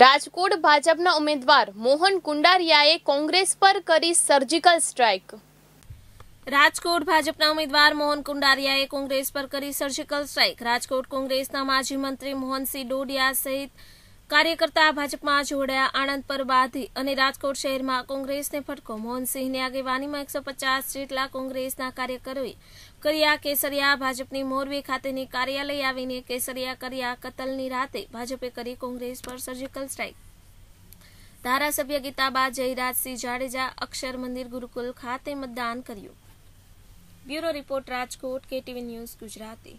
રાજકોટ ભાજપના ઉમેદવાર મોહન કુંડારિયાએ કોંગ્રેસ પર કરી સર્જિકલ સ્ટ્રાઇક રાજકોટ ભાજપના ઉમેદવાર મોહન કુંડારિયાએ કોંગ્રેસ પર કરી સર્જિકલ સ્ટ્રાઇક રાજકોટ કોંગ્રેસના માજી મંત્રી મોહનસિંહ ડોડિયા સહિત કાર્યકર્તા ભાજપમાં જોડાયા આણંદ પર બાધી અને રાજકોટ શહેરમાં કોંગ્રેસને ફટકો મોહનસિંહની આગેવાનીમાં એકસો પચાસ જેટલા કોંગ્રેસના કાર્યકરોએ કર્યા કેસરિયા ભાજપની મોરવી ખાતેની કાર્યાલય આવીને કેસરિયા કર્યા કતલની રાતે ભાજપે કરી કોંગ્રેસ પર સર્જિકલ સ્ટ્રાઇક ધારાસભ્ય ગીતાબા જયરાજસિંહ જાડેજા અક્ષર મંદિર ગુરુકુલ ખાતે મતદાન કર્યું bureau report Rajkot KTV news Gujarati